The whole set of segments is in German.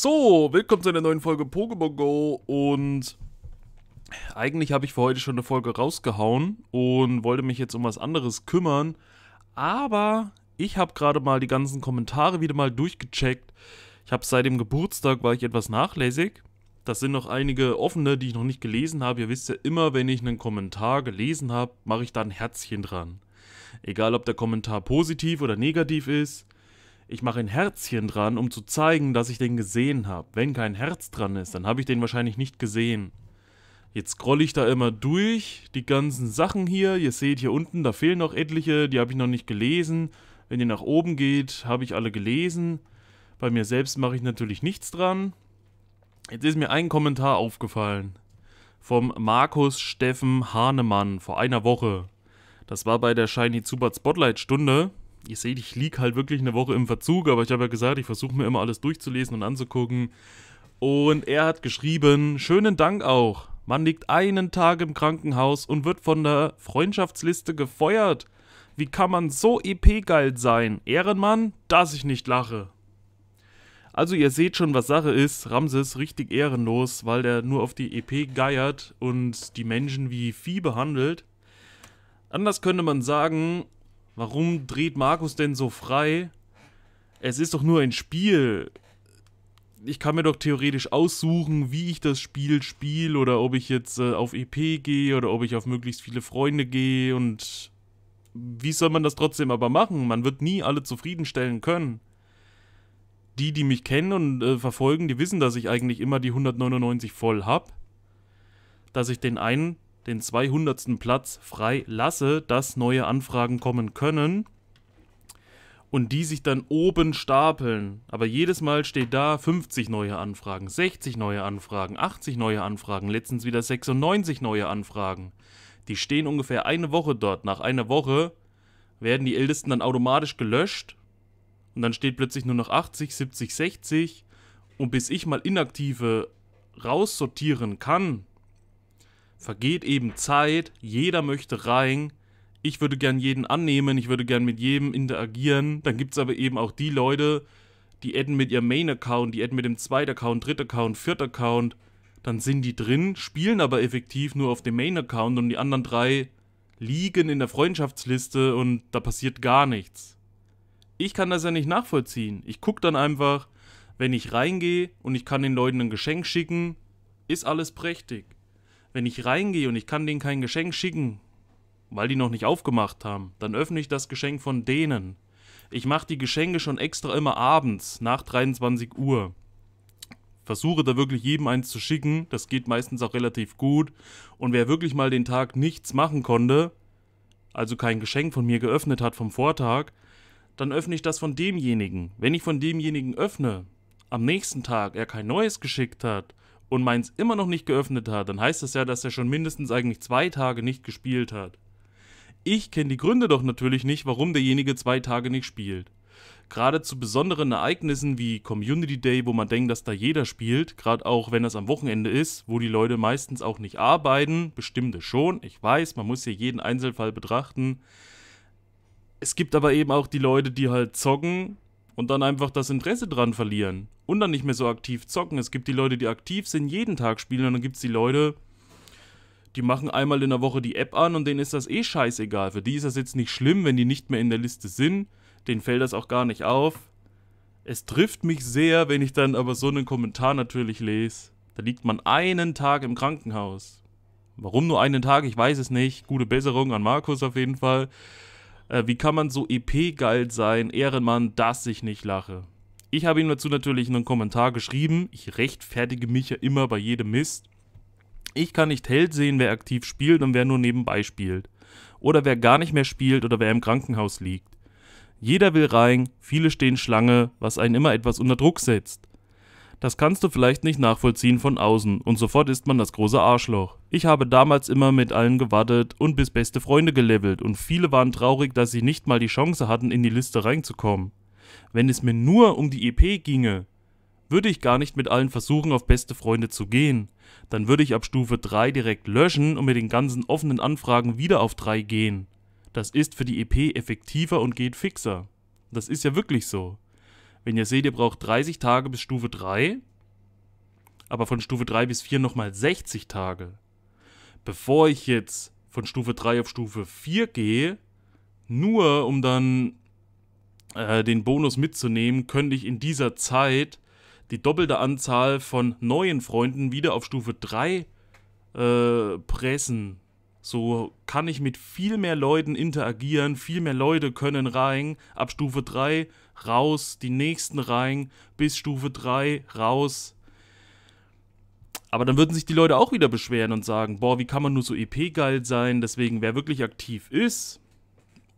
So, willkommen zu einer neuen Folge Pokémon Go und eigentlich habe ich für heute schon eine Folge rausgehauen und wollte mich jetzt um was anderes kümmern, aber ich habe gerade mal die ganzen Kommentare wieder mal durchgecheckt. Ich habe seit dem Geburtstag war ich etwas nachlässig. Das sind noch einige offene, die ich noch nicht gelesen habe. Ihr wisst ja immer, wenn ich einen Kommentar gelesen habe, mache ich da ein Herzchen dran. Egal, ob der Kommentar positiv oder negativ ist ich mache ein Herzchen dran, um zu zeigen, dass ich den gesehen habe. Wenn kein Herz dran ist, dann habe ich den wahrscheinlich nicht gesehen. Jetzt scrolle ich da immer durch, die ganzen Sachen hier. Ihr seht hier unten, da fehlen noch etliche, die habe ich noch nicht gelesen. Wenn ihr nach oben geht, habe ich alle gelesen. Bei mir selbst mache ich natürlich nichts dran. Jetzt ist mir ein Kommentar aufgefallen. Vom Markus Steffen Hahnemann vor einer Woche. Das war bei der Shiny Zubat Spotlight Stunde ihr seht, ich liege halt wirklich eine Woche im Verzug, aber ich habe ja gesagt, ich versuche mir immer alles durchzulesen und anzugucken. Und er hat geschrieben, schönen Dank auch. Man liegt einen Tag im Krankenhaus und wird von der Freundschaftsliste gefeuert. Wie kann man so EP-geil sein? Ehrenmann, dass ich nicht lache. Also ihr seht schon, was Sache ist. Ramses richtig ehrenlos, weil der nur auf die EP geiert und die Menschen wie Vieh behandelt. Anders könnte man sagen, Warum dreht Markus denn so frei? Es ist doch nur ein Spiel. Ich kann mir doch theoretisch aussuchen, wie ich das Spiel spiele oder ob ich jetzt äh, auf EP gehe oder ob ich auf möglichst viele Freunde gehe und wie soll man das trotzdem aber machen? Man wird nie alle zufriedenstellen können. Die, die mich kennen und äh, verfolgen, die wissen, dass ich eigentlich immer die 199 voll habe. Dass ich den einen den 200. Platz frei lasse, dass neue Anfragen kommen können und die sich dann oben stapeln. Aber jedes Mal steht da 50 neue Anfragen, 60 neue Anfragen, 80 neue Anfragen, letztens wieder 96 neue Anfragen. Die stehen ungefähr eine Woche dort. Nach einer Woche werden die Ältesten dann automatisch gelöscht und dann steht plötzlich nur noch 80, 70, 60 und bis ich mal inaktive raussortieren kann, vergeht eben Zeit, jeder möchte rein. Ich würde gern jeden annehmen, ich würde gern mit jedem interagieren. Dann gibt es aber eben auch die Leute, die adden mit ihrem Main-Account, die adden mit dem zweiten Account, dritten Account, vierten Account. Dann sind die drin, spielen aber effektiv nur auf dem Main-Account und die anderen drei liegen in der Freundschaftsliste und da passiert gar nichts. Ich kann das ja nicht nachvollziehen. Ich gucke dann einfach, wenn ich reingehe und ich kann den Leuten ein Geschenk schicken, ist alles prächtig. Wenn ich reingehe und ich kann denen kein Geschenk schicken, weil die noch nicht aufgemacht haben, dann öffne ich das Geschenk von denen. Ich mache die Geschenke schon extra immer abends, nach 23 Uhr. Versuche da wirklich jedem eins zu schicken, das geht meistens auch relativ gut. Und wer wirklich mal den Tag nichts machen konnte, also kein Geschenk von mir geöffnet hat vom Vortag, dann öffne ich das von demjenigen. Wenn ich von demjenigen öffne, am nächsten Tag er kein neues geschickt hat und meins immer noch nicht geöffnet hat, dann heißt das ja, dass er schon mindestens eigentlich zwei Tage nicht gespielt hat. Ich kenne die Gründe doch natürlich nicht, warum derjenige zwei Tage nicht spielt. Gerade zu besonderen Ereignissen wie Community Day, wo man denkt, dass da jeder spielt, gerade auch wenn das am Wochenende ist, wo die Leute meistens auch nicht arbeiten, bestimmte schon, ich weiß, man muss hier jeden Einzelfall betrachten. Es gibt aber eben auch die Leute, die halt zocken, und dann einfach das Interesse dran verlieren und dann nicht mehr so aktiv zocken. Es gibt die Leute, die aktiv sind, jeden Tag spielen und dann gibt es die Leute, die machen einmal in der Woche die App an und denen ist das eh scheißegal. Für die ist das jetzt nicht schlimm, wenn die nicht mehr in der Liste sind. Denen fällt das auch gar nicht auf. Es trifft mich sehr, wenn ich dann aber so einen Kommentar natürlich lese. Da liegt man einen Tag im Krankenhaus. Warum nur einen Tag? Ich weiß es nicht. Gute Besserung an Markus auf jeden Fall. Äh, wie kann man so EP-geil sein? Ehrenmann, dass ich nicht lache. Ich habe ihm dazu natürlich einen Kommentar geschrieben. Ich rechtfertige mich ja immer bei jedem Mist. Ich kann nicht hell sehen, wer aktiv spielt und wer nur nebenbei spielt. Oder wer gar nicht mehr spielt oder wer im Krankenhaus liegt. Jeder will rein, viele stehen Schlange, was einen immer etwas unter Druck setzt. Das kannst du vielleicht nicht nachvollziehen von außen und sofort ist man das große Arschloch. Ich habe damals immer mit allen gewartet und bis beste Freunde gelevelt und viele waren traurig, dass sie nicht mal die Chance hatten, in die Liste reinzukommen. Wenn es mir nur um die EP ginge, würde ich gar nicht mit allen versuchen, auf beste Freunde zu gehen. Dann würde ich ab Stufe 3 direkt löschen und mit den ganzen offenen Anfragen wieder auf 3 gehen. Das ist für die EP effektiver und geht fixer. Das ist ja wirklich so. Wenn ihr seht, ihr braucht 30 Tage bis Stufe 3, aber von Stufe 3 bis 4 nochmal 60 Tage. Bevor ich jetzt von Stufe 3 auf Stufe 4 gehe, nur um dann äh, den Bonus mitzunehmen, könnte ich in dieser Zeit die doppelte Anzahl von neuen Freunden wieder auf Stufe 3 äh, pressen. So kann ich mit viel mehr Leuten interagieren, viel mehr Leute können rein, ab Stufe 3 raus, die nächsten rein, bis Stufe 3 raus. Aber dann würden sich die Leute auch wieder beschweren und sagen, boah, wie kann man nur so EP-geil sein? Deswegen, wer wirklich aktiv ist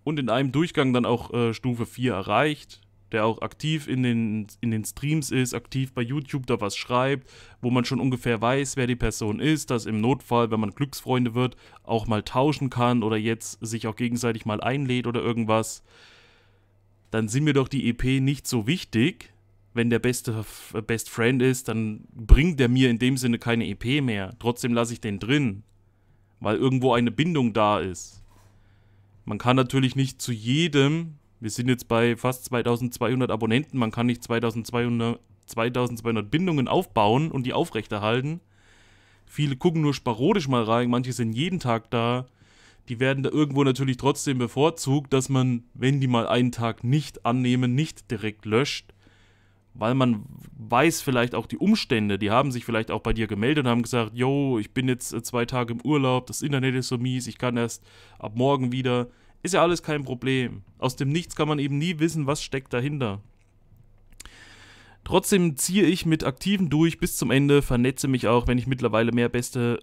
und in einem Durchgang dann auch äh, Stufe 4 erreicht, der auch aktiv in den, in den Streams ist, aktiv bei YouTube da was schreibt, wo man schon ungefähr weiß, wer die Person ist, dass im Notfall, wenn man Glücksfreunde wird, auch mal tauschen kann oder jetzt sich auch gegenseitig mal einlädt oder irgendwas, dann sind mir doch die EP nicht so wichtig. Wenn der beste äh, Best Friend ist, dann bringt der mir in dem Sinne keine EP mehr. Trotzdem lasse ich den drin, weil irgendwo eine Bindung da ist. Man kann natürlich nicht zu jedem wir sind jetzt bei fast 2200 Abonnenten. Man kann nicht 2200, 2200 Bindungen aufbauen und die aufrechterhalten. Viele gucken nur sporadisch mal rein. Manche sind jeden Tag da. Die werden da irgendwo natürlich trotzdem bevorzugt, dass man, wenn die mal einen Tag nicht annehmen, nicht direkt löscht. Weil man weiß vielleicht auch die Umstände. Die haben sich vielleicht auch bei dir gemeldet und haben gesagt: Yo, ich bin jetzt äh, zwei Tage im Urlaub, das Internet ist so mies, ich kann erst ab morgen wieder ist ja alles kein Problem. Aus dem Nichts kann man eben nie wissen, was steckt dahinter. Trotzdem ziehe ich mit Aktiven durch bis zum Ende, vernetze mich auch, wenn ich mittlerweile mehr beste...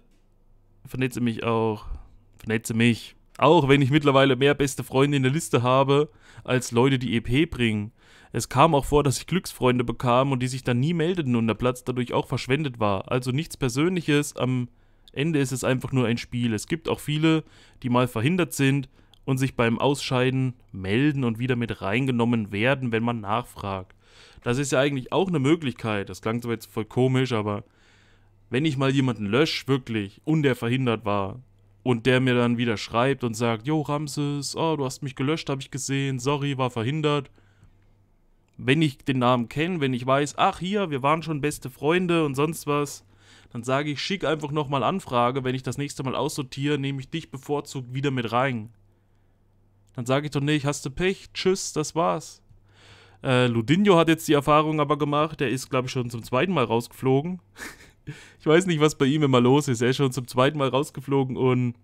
Vernetze mich auch. Vernetze mich. Auch wenn ich mittlerweile mehr beste Freunde in der Liste habe, als Leute, die EP bringen. Es kam auch vor, dass ich Glücksfreunde bekam und die sich dann nie meldeten und der Platz dadurch auch verschwendet war. Also nichts Persönliches, am Ende ist es einfach nur ein Spiel. Es gibt auch viele, die mal verhindert sind, und sich beim Ausscheiden melden und wieder mit reingenommen werden, wenn man nachfragt. Das ist ja eigentlich auch eine Möglichkeit. Das klang zwar jetzt voll komisch, aber wenn ich mal jemanden lösche, wirklich, und der verhindert war, und der mir dann wieder schreibt und sagt, Jo, Ramses, oh, du hast mich gelöscht, habe ich gesehen, sorry, war verhindert. Wenn ich den Namen kenne, wenn ich weiß, ach hier, wir waren schon beste Freunde und sonst was, dann sage ich, schick einfach nochmal Anfrage, wenn ich das nächste Mal aussortiere, nehme ich dich bevorzugt wieder mit rein. Dann sage ich doch nee, ich hasse Pech, tschüss, das war's. Äh, Ludinho hat jetzt die Erfahrung aber gemacht, der ist, glaube ich, schon zum zweiten Mal rausgeflogen. ich weiß nicht, was bei ihm immer los ist. Er ist schon zum zweiten Mal rausgeflogen und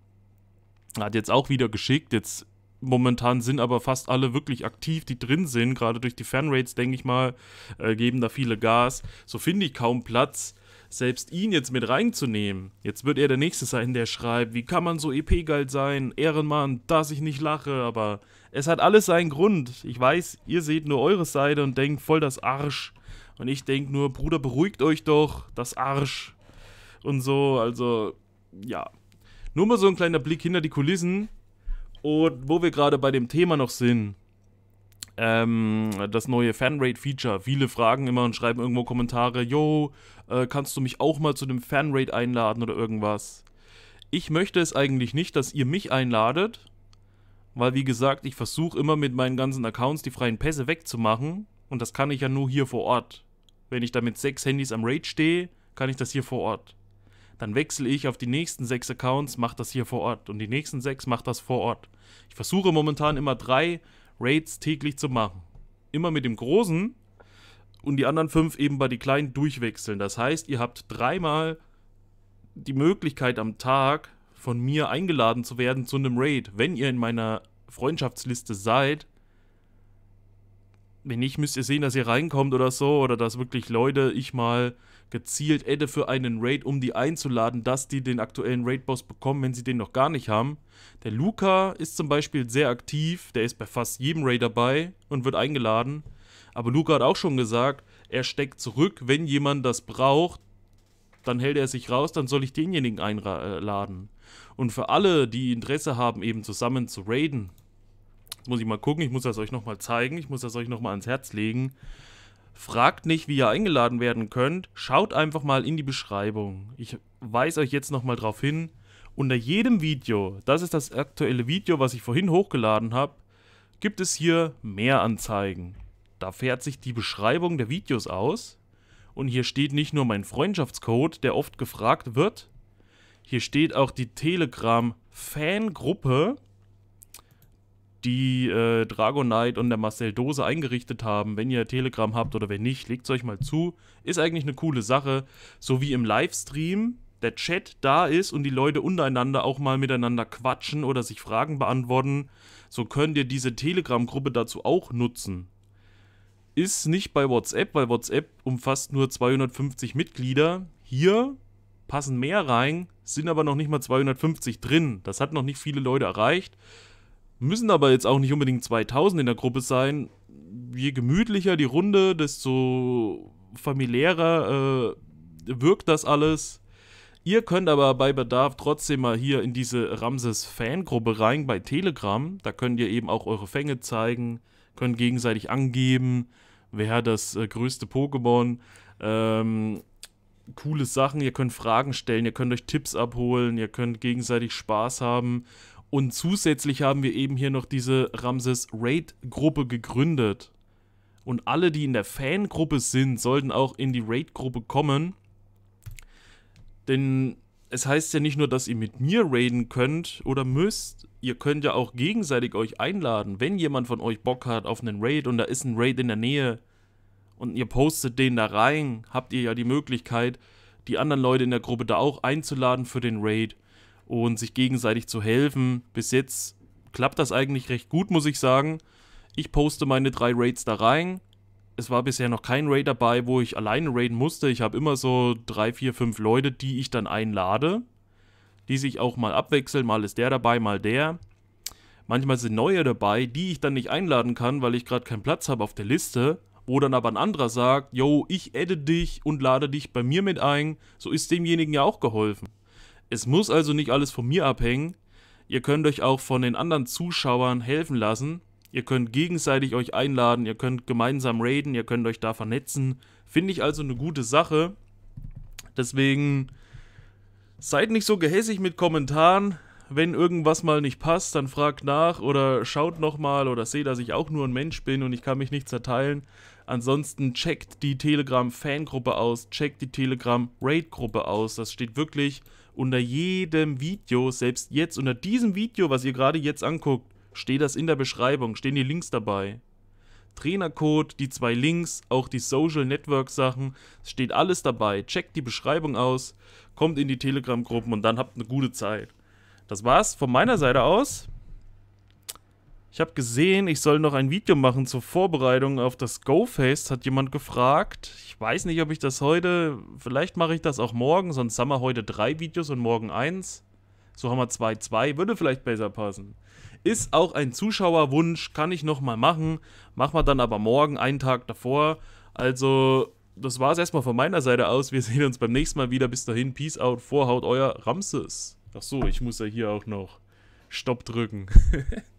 hat jetzt auch wieder geschickt. Jetzt momentan sind aber fast alle wirklich aktiv, die drin sind. Gerade durch die Fanrates, denke ich mal, äh, geben da viele Gas. So finde ich kaum Platz selbst ihn jetzt mit reinzunehmen, jetzt wird er der Nächste sein, der schreibt, wie kann man so EP-geil sein, Ehrenmann, dass ich nicht lache, aber es hat alles seinen Grund. Ich weiß, ihr seht nur eure Seite und denkt voll das Arsch. Und ich denke nur, Bruder, beruhigt euch doch, das Arsch. Und so, also, ja. Nur mal so ein kleiner Blick hinter die Kulissen. Und wo wir gerade bei dem Thema noch sind, ähm, das neue Fanrate-Feature. Viele fragen immer und schreiben irgendwo Kommentare, yo, äh, kannst du mich auch mal zu dem Fanraid einladen oder irgendwas. Ich möchte es eigentlich nicht, dass ihr mich einladet, weil wie gesagt, ich versuche immer mit meinen ganzen Accounts die freien Pässe wegzumachen und das kann ich ja nur hier vor Ort. Wenn ich da mit sechs Handys am Raid stehe, kann ich das hier vor Ort. Dann wechsle ich auf die nächsten sechs Accounts, mache das hier vor Ort und die nächsten sechs mache das vor Ort. Ich versuche momentan immer drei Raids täglich zu machen. Immer mit dem großen, und die anderen fünf eben bei die Kleinen durchwechseln. Das heißt, ihr habt dreimal die Möglichkeit am Tag von mir eingeladen zu werden zu einem Raid. Wenn ihr in meiner Freundschaftsliste seid, wenn nicht, müsst ihr sehen, dass ihr reinkommt oder so, oder dass wirklich Leute ich mal gezielt adde für einen Raid, um die einzuladen, dass die den aktuellen Raid-Boss bekommen, wenn sie den noch gar nicht haben. Der Luca ist zum Beispiel sehr aktiv, der ist bei fast jedem Raid dabei und wird eingeladen. Aber Luca hat auch schon gesagt, er steckt zurück, wenn jemand das braucht, dann hält er sich raus, dann soll ich denjenigen einladen. Und für alle, die Interesse haben, eben zusammen zu raiden, muss ich mal gucken, ich muss das euch nochmal zeigen, ich muss das euch nochmal ans Herz legen. Fragt nicht, wie ihr eingeladen werden könnt, schaut einfach mal in die Beschreibung. Ich weise euch jetzt nochmal drauf hin, unter jedem Video, das ist das aktuelle Video, was ich vorhin hochgeladen habe, gibt es hier mehr Anzeigen. Da fährt sich die Beschreibung der Videos aus. Und hier steht nicht nur mein Freundschaftscode, der oft gefragt wird. Hier steht auch die Telegram-Fangruppe, die äh, Dragonite und der Marcel Dose eingerichtet haben. Wenn ihr Telegram habt oder wenn nicht, legt es euch mal zu. Ist eigentlich eine coole Sache. So wie im Livestream der Chat da ist und die Leute untereinander auch mal miteinander quatschen oder sich Fragen beantworten, so könnt ihr diese Telegram-Gruppe dazu auch nutzen ist nicht bei WhatsApp, weil WhatsApp umfasst nur 250 Mitglieder. Hier passen mehr rein, sind aber noch nicht mal 250 drin. Das hat noch nicht viele Leute erreicht. Müssen aber jetzt auch nicht unbedingt 2000 in der Gruppe sein. Je gemütlicher die Runde, desto familiärer äh, wirkt das alles. Ihr könnt aber bei Bedarf trotzdem mal hier in diese Ramses Fangruppe rein bei Telegram. Da könnt ihr eben auch eure Fänge zeigen können gegenseitig angeben, wer das äh, größte Pokémon. Ähm, coole Sachen, ihr könnt Fragen stellen, ihr könnt euch Tipps abholen, ihr könnt gegenseitig Spaß haben. Und zusätzlich haben wir eben hier noch diese Ramses Raid-Gruppe gegründet. Und alle, die in der Fangruppe sind, sollten auch in die Raid-Gruppe kommen. Denn es heißt ja nicht nur, dass ihr mit mir raiden könnt oder müsst, ihr könnt ja auch gegenseitig euch einladen, wenn jemand von euch Bock hat auf einen Raid und da ist ein Raid in der Nähe und ihr postet den da rein, habt ihr ja die Möglichkeit, die anderen Leute in der Gruppe da auch einzuladen für den Raid und sich gegenseitig zu helfen. Bis jetzt klappt das eigentlich recht gut, muss ich sagen. Ich poste meine drei Raids da rein, es war bisher noch kein Raid dabei, wo ich alleine raiden musste. Ich habe immer so drei, vier, fünf Leute, die ich dann einlade, die sich auch mal abwechseln. Mal ist der dabei, mal der. Manchmal sind neue dabei, die ich dann nicht einladen kann, weil ich gerade keinen Platz habe auf der Liste. Wo dann aber ein anderer sagt, yo, ich adde dich und lade dich bei mir mit ein. So ist demjenigen ja auch geholfen. Es muss also nicht alles von mir abhängen. Ihr könnt euch auch von den anderen Zuschauern helfen lassen. Ihr könnt gegenseitig euch einladen, ihr könnt gemeinsam raiden, ihr könnt euch da vernetzen. Finde ich also eine gute Sache. Deswegen seid nicht so gehässig mit Kommentaren. Wenn irgendwas mal nicht passt, dann fragt nach oder schaut nochmal oder seht, dass ich auch nur ein Mensch bin und ich kann mich nicht zerteilen. Ansonsten checkt die Telegram-Fangruppe aus, checkt die Telegram-Raid-Gruppe aus. Das steht wirklich unter jedem Video, selbst jetzt unter diesem Video, was ihr gerade jetzt anguckt, Steht das in der Beschreibung? Stehen die Links dabei? Trainercode, die zwei Links, auch die Social Network Sachen, steht alles dabei. Checkt die Beschreibung aus, kommt in die Telegram Gruppen und dann habt eine gute Zeit. Das war's von meiner Seite aus. Ich habe gesehen, ich soll noch ein Video machen zur Vorbereitung auf das GoFest, hat jemand gefragt. Ich weiß nicht, ob ich das heute, vielleicht mache ich das auch morgen, sonst haben wir heute drei Videos und morgen eins. So haben wir zwei, zwei, würde vielleicht besser passen. Ist auch ein Zuschauerwunsch, kann ich nochmal machen. Machen wir dann aber morgen, einen Tag davor. Also, das war es erstmal von meiner Seite aus. Wir sehen uns beim nächsten Mal wieder. Bis dahin, Peace out, Vorhaut, euer Ramses. Ach so, ich muss ja hier auch noch Stopp drücken.